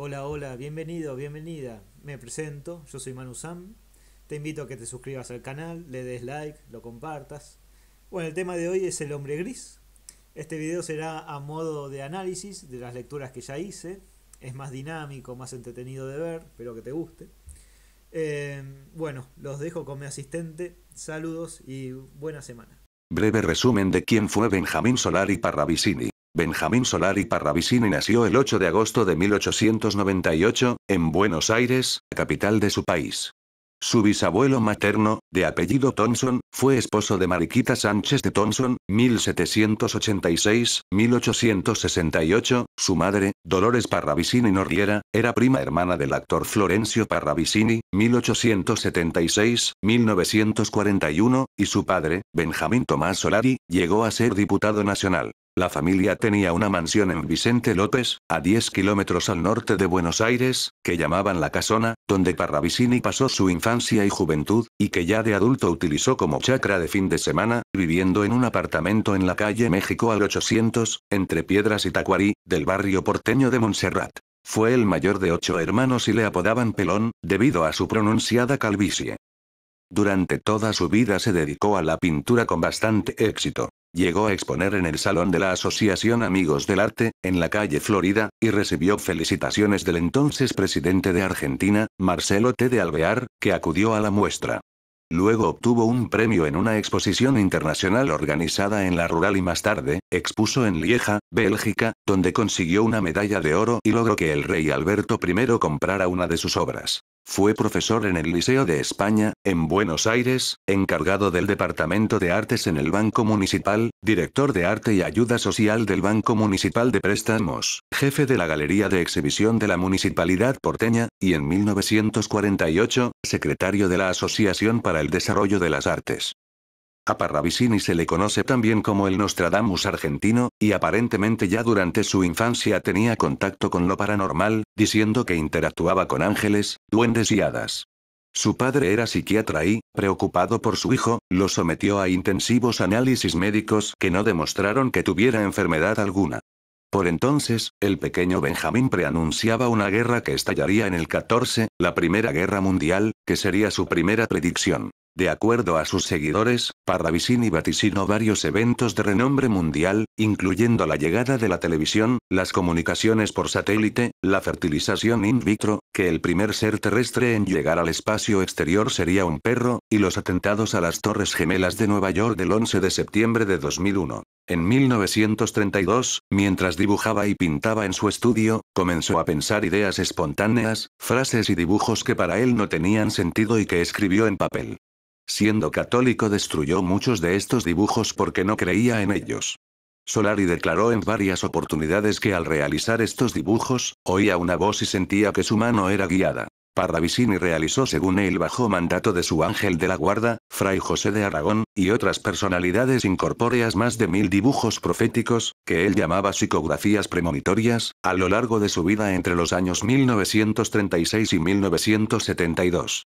Hola, hola, bienvenido, bienvenida. Me presento, yo soy Manu Sam. Te invito a que te suscribas al canal, le des like, lo compartas. Bueno, el tema de hoy es el hombre gris. Este video será a modo de análisis de las lecturas que ya hice. Es más dinámico, más entretenido de ver, espero que te guste. Eh, bueno, los dejo con mi asistente. Saludos y buena semana. Breve resumen de quién fue Benjamín Solari Parravicini. Benjamín Solari Parravicini nació el 8 de agosto de 1898, en Buenos Aires, capital de su país. Su bisabuelo materno, de apellido Thompson, fue esposo de Mariquita Sánchez de Thompson, 1786-1868. Su madre, Dolores Parravicini Norriera, era prima hermana del actor Florencio Parravicini, 1876-1941, y su padre, Benjamín Tomás Solari, llegó a ser diputado nacional. La familia tenía una mansión en Vicente López, a 10 kilómetros al norte de Buenos Aires, que llamaban La Casona, donde Parravicini pasó su infancia y juventud, y que ya de adulto utilizó como chacra de fin de semana, viviendo en un apartamento en la calle México al 800, entre Piedras y Tacuarí, del barrio porteño de Montserrat. Fue el mayor de ocho hermanos y le apodaban Pelón, debido a su pronunciada calvicie. Durante toda su vida se dedicó a la pintura con bastante éxito. Llegó a exponer en el Salón de la Asociación Amigos del Arte, en la calle Florida, y recibió felicitaciones del entonces presidente de Argentina, Marcelo T. de Alvear, que acudió a la muestra. Luego obtuvo un premio en una exposición internacional organizada en la rural y más tarde, expuso en Lieja, Bélgica, donde consiguió una medalla de oro y logró que el rey Alberto I comprara una de sus obras. Fue profesor en el Liceo de España, en Buenos Aires, encargado del Departamento de Artes en el Banco Municipal, director de Arte y Ayuda Social del Banco Municipal de Préstamos, jefe de la Galería de Exhibición de la Municipalidad porteña, y en 1948, secretario de la Asociación para el Desarrollo de las Artes. A Parravicini se le conoce también como el Nostradamus argentino, y aparentemente ya durante su infancia tenía contacto con lo paranormal, diciendo que interactuaba con ángeles, duendes y hadas. Su padre era psiquiatra y, preocupado por su hijo, lo sometió a intensivos análisis médicos que no demostraron que tuviera enfermedad alguna. Por entonces, el pequeño Benjamín preanunciaba una guerra que estallaría en el 14, la Primera Guerra Mundial, que sería su primera predicción. De acuerdo a sus seguidores, y vaticinó varios eventos de renombre mundial, incluyendo la llegada de la televisión, las comunicaciones por satélite, la fertilización in vitro, que el primer ser terrestre en llegar al espacio exterior sería un perro, y los atentados a las Torres Gemelas de Nueva York del 11 de septiembre de 2001. En 1932, mientras dibujaba y pintaba en su estudio, comenzó a pensar ideas espontáneas, frases y dibujos que para él no tenían sentido y que escribió en papel. Siendo católico destruyó muchos de estos dibujos porque no creía en ellos. Solari declaró en varias oportunidades que al realizar estos dibujos, oía una voz y sentía que su mano era guiada. Parravicini realizó según él bajo mandato de su ángel de la guarda, Fray José de Aragón, y otras personalidades incorpóreas más de mil dibujos proféticos, que él llamaba psicografías premonitorias, a lo largo de su vida entre los años 1936 y 1972.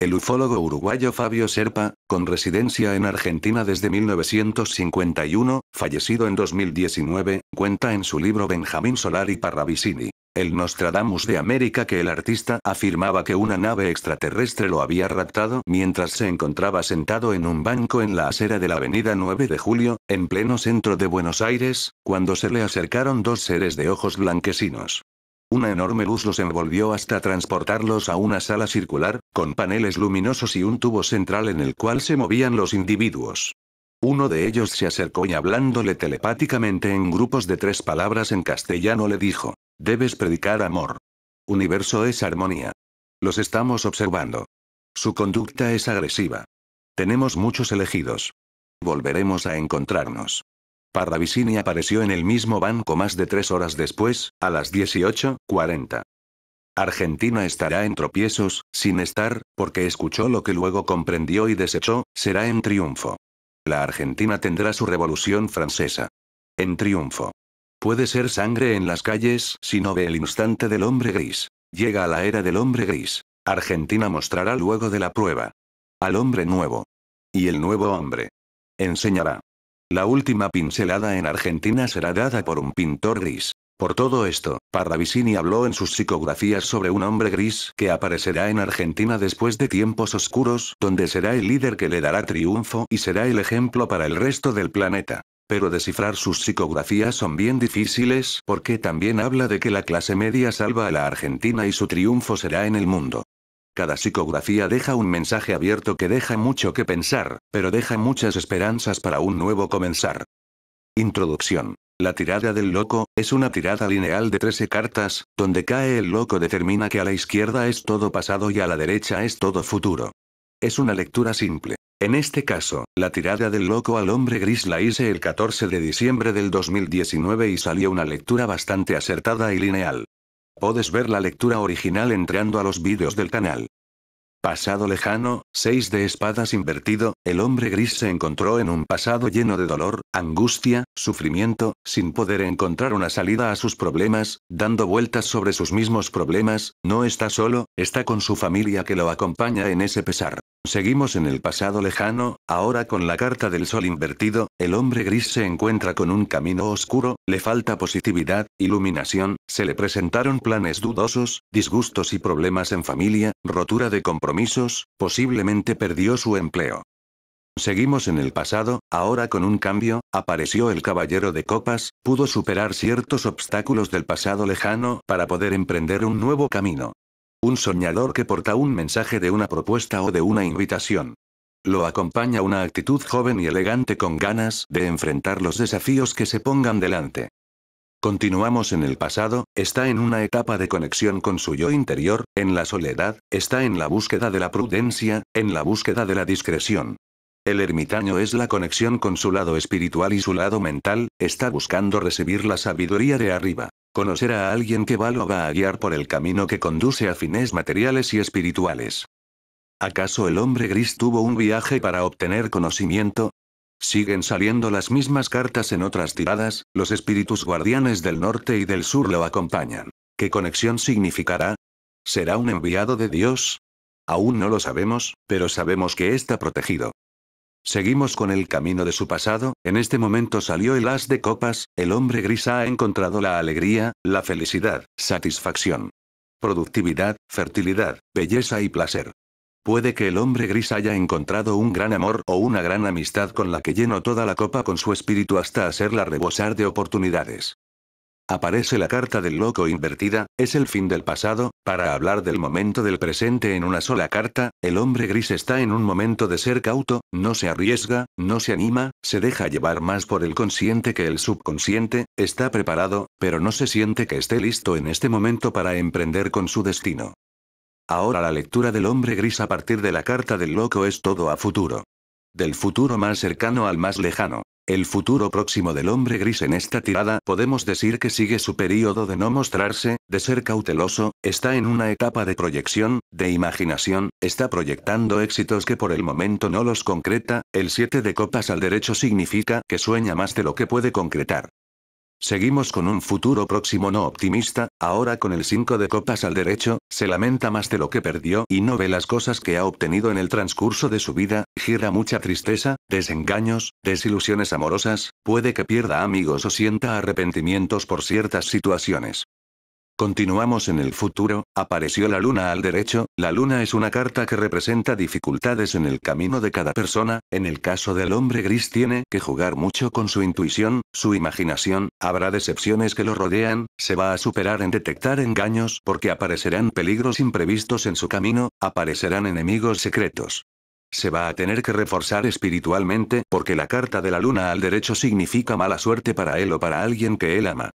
El ufólogo uruguayo Fabio Serpa, con residencia en Argentina desde 1951, fallecido en 2019, cuenta en su libro Benjamín Solari Parravicini, el Nostradamus de América que el artista afirmaba que una nave extraterrestre lo había raptado mientras se encontraba sentado en un banco en la acera de la avenida 9 de Julio, en pleno centro de Buenos Aires, cuando se le acercaron dos seres de ojos blanquecinos. Una enorme luz los envolvió hasta transportarlos a una sala circular, con paneles luminosos y un tubo central en el cual se movían los individuos. Uno de ellos se acercó y hablándole telepáticamente en grupos de tres palabras en castellano le dijo, debes predicar amor. Universo es armonía. Los estamos observando. Su conducta es agresiva. Tenemos muchos elegidos. Volveremos a encontrarnos. Parravicini apareció en el mismo banco más de tres horas después, a las 18.40. Argentina estará en tropiezos, sin estar, porque escuchó lo que luego comprendió y desechó, será en triunfo. La Argentina tendrá su revolución francesa. En triunfo. Puede ser sangre en las calles si no ve el instante del hombre gris. Llega a la era del hombre gris. Argentina mostrará luego de la prueba. Al hombre nuevo. Y el nuevo hombre. Enseñará. La última pincelada en Argentina será dada por un pintor gris. Por todo esto, Parravicini habló en sus psicografías sobre un hombre gris que aparecerá en Argentina después de tiempos oscuros, donde será el líder que le dará triunfo y será el ejemplo para el resto del planeta. Pero descifrar sus psicografías son bien difíciles porque también habla de que la clase media salva a la Argentina y su triunfo será en el mundo. Cada psicografía deja un mensaje abierto que deja mucho que pensar, pero deja muchas esperanzas para un nuevo comenzar. Introducción. La tirada del loco, es una tirada lineal de 13 cartas, donde cae el loco determina que a la izquierda es todo pasado y a la derecha es todo futuro. Es una lectura simple. En este caso, la tirada del loco al hombre gris la hice el 14 de diciembre del 2019 y salió una lectura bastante acertada y lineal. Puedes ver la lectura original entrando a los vídeos del canal. Pasado lejano, seis de espadas invertido, el hombre gris se encontró en un pasado lleno de dolor, angustia, sufrimiento, sin poder encontrar una salida a sus problemas, dando vueltas sobre sus mismos problemas, no está solo, está con su familia que lo acompaña en ese pesar. Seguimos en el pasado lejano, ahora con la carta del sol invertido, el hombre gris se encuentra con un camino oscuro, le falta positividad, iluminación, se le presentaron planes dudosos, disgustos y problemas en familia, rotura de compromiso misos, posiblemente perdió su empleo. Seguimos en el pasado, ahora con un cambio, apareció el caballero de copas, pudo superar ciertos obstáculos del pasado lejano para poder emprender un nuevo camino. Un soñador que porta un mensaje de una propuesta o de una invitación. Lo acompaña una actitud joven y elegante con ganas de enfrentar los desafíos que se pongan delante. Continuamos en el pasado, está en una etapa de conexión con su yo interior, en la soledad, está en la búsqueda de la prudencia, en la búsqueda de la discreción. El ermitaño es la conexión con su lado espiritual y su lado mental, está buscando recibir la sabiduría de arriba. Conocer a alguien que va lo va a guiar por el camino que conduce a fines materiales y espirituales. ¿Acaso el hombre gris tuvo un viaje para obtener conocimiento? Siguen saliendo las mismas cartas en otras tiradas, los espíritus guardianes del norte y del sur lo acompañan. ¿Qué conexión significará? ¿Será un enviado de Dios? Aún no lo sabemos, pero sabemos que está protegido. Seguimos con el camino de su pasado, en este momento salió el as de copas, el hombre gris ha encontrado la alegría, la felicidad, satisfacción, productividad, fertilidad, belleza y placer. Puede que el hombre gris haya encontrado un gran amor o una gran amistad con la que llenó toda la copa con su espíritu hasta hacerla rebosar de oportunidades. Aparece la carta del loco invertida, es el fin del pasado, para hablar del momento del presente en una sola carta, el hombre gris está en un momento de ser cauto, no se arriesga, no se anima, se deja llevar más por el consciente que el subconsciente, está preparado, pero no se siente que esté listo en este momento para emprender con su destino. Ahora la lectura del hombre gris a partir de la carta del loco es todo a futuro. Del futuro más cercano al más lejano. El futuro próximo del hombre gris en esta tirada podemos decir que sigue su periodo de no mostrarse, de ser cauteloso, está en una etapa de proyección, de imaginación, está proyectando éxitos que por el momento no los concreta, el 7 de copas al derecho significa que sueña más de lo que puede concretar. Seguimos con un futuro próximo no optimista, ahora con el 5 de copas al derecho, se lamenta más de lo que perdió y no ve las cosas que ha obtenido en el transcurso de su vida, gira mucha tristeza, desengaños, desilusiones amorosas, puede que pierda amigos o sienta arrepentimientos por ciertas situaciones. Continuamos en el futuro, apareció la luna al derecho, la luna es una carta que representa dificultades en el camino de cada persona, en el caso del hombre gris tiene que jugar mucho con su intuición, su imaginación, habrá decepciones que lo rodean, se va a superar en detectar engaños porque aparecerán peligros imprevistos en su camino, aparecerán enemigos secretos. Se va a tener que reforzar espiritualmente porque la carta de la luna al derecho significa mala suerte para él o para alguien que él ama.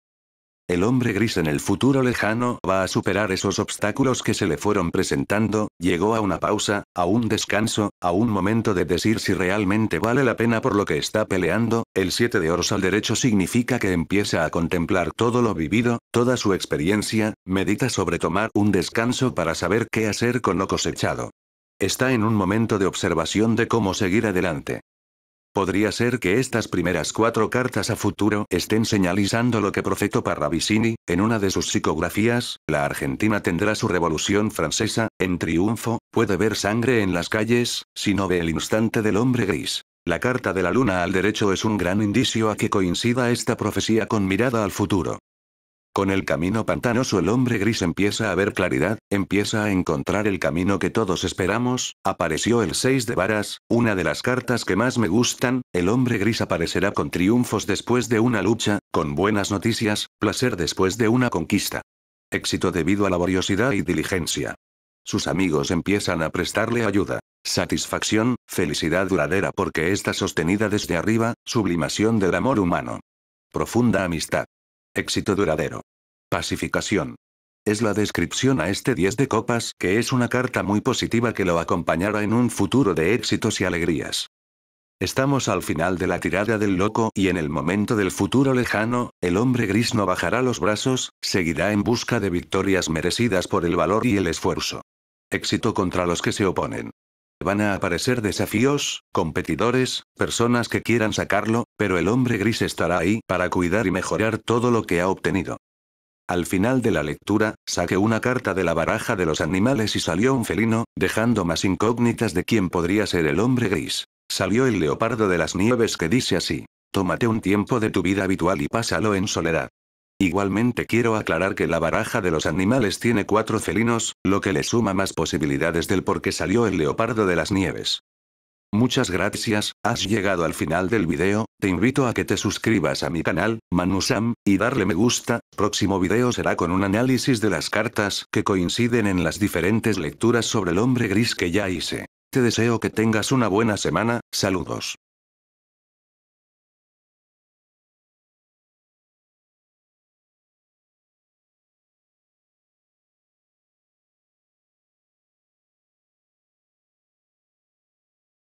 El hombre gris en el futuro lejano va a superar esos obstáculos que se le fueron presentando, llegó a una pausa, a un descanso, a un momento de decir si realmente vale la pena por lo que está peleando, el 7 de oros al derecho significa que empieza a contemplar todo lo vivido, toda su experiencia, medita sobre tomar un descanso para saber qué hacer con lo cosechado. Está en un momento de observación de cómo seguir adelante. Podría ser que estas primeras cuatro cartas a futuro estén señalizando lo que profetó Parravicini, en una de sus psicografías, la Argentina tendrá su revolución francesa, en triunfo, puede ver sangre en las calles, si no ve el instante del hombre gris. La carta de la luna al derecho es un gran indicio a que coincida esta profecía con mirada al futuro. Con el camino pantanoso el hombre gris empieza a ver claridad, empieza a encontrar el camino que todos esperamos, apareció el 6 de varas, una de las cartas que más me gustan, el hombre gris aparecerá con triunfos después de una lucha, con buenas noticias, placer después de una conquista. Éxito debido a laboriosidad y diligencia. Sus amigos empiezan a prestarle ayuda. Satisfacción, felicidad duradera porque está sostenida desde arriba, sublimación del amor humano. Profunda amistad. Éxito duradero. Pacificación. Es la descripción a este 10 de copas que es una carta muy positiva que lo acompañará en un futuro de éxitos y alegrías. Estamos al final de la tirada del loco y en el momento del futuro lejano, el hombre gris no bajará los brazos, seguirá en busca de victorias merecidas por el valor y el esfuerzo. Éxito contra los que se oponen. Van a aparecer desafíos, competidores, personas que quieran sacarlo, pero el hombre gris estará ahí para cuidar y mejorar todo lo que ha obtenido. Al final de la lectura, saqué una carta de la baraja de los animales y salió un felino, dejando más incógnitas de quién podría ser el hombre gris. Salió el leopardo de las nieves que dice así. Tómate un tiempo de tu vida habitual y pásalo en soledad. Igualmente quiero aclarar que la baraja de los animales tiene cuatro felinos, lo que le suma más posibilidades del por qué salió el leopardo de las nieves. Muchas gracias, has llegado al final del video, te invito a que te suscribas a mi canal, Manusam, y darle me gusta, próximo video será con un análisis de las cartas que coinciden en las diferentes lecturas sobre el hombre gris que ya hice. Te deseo que tengas una buena semana, saludos.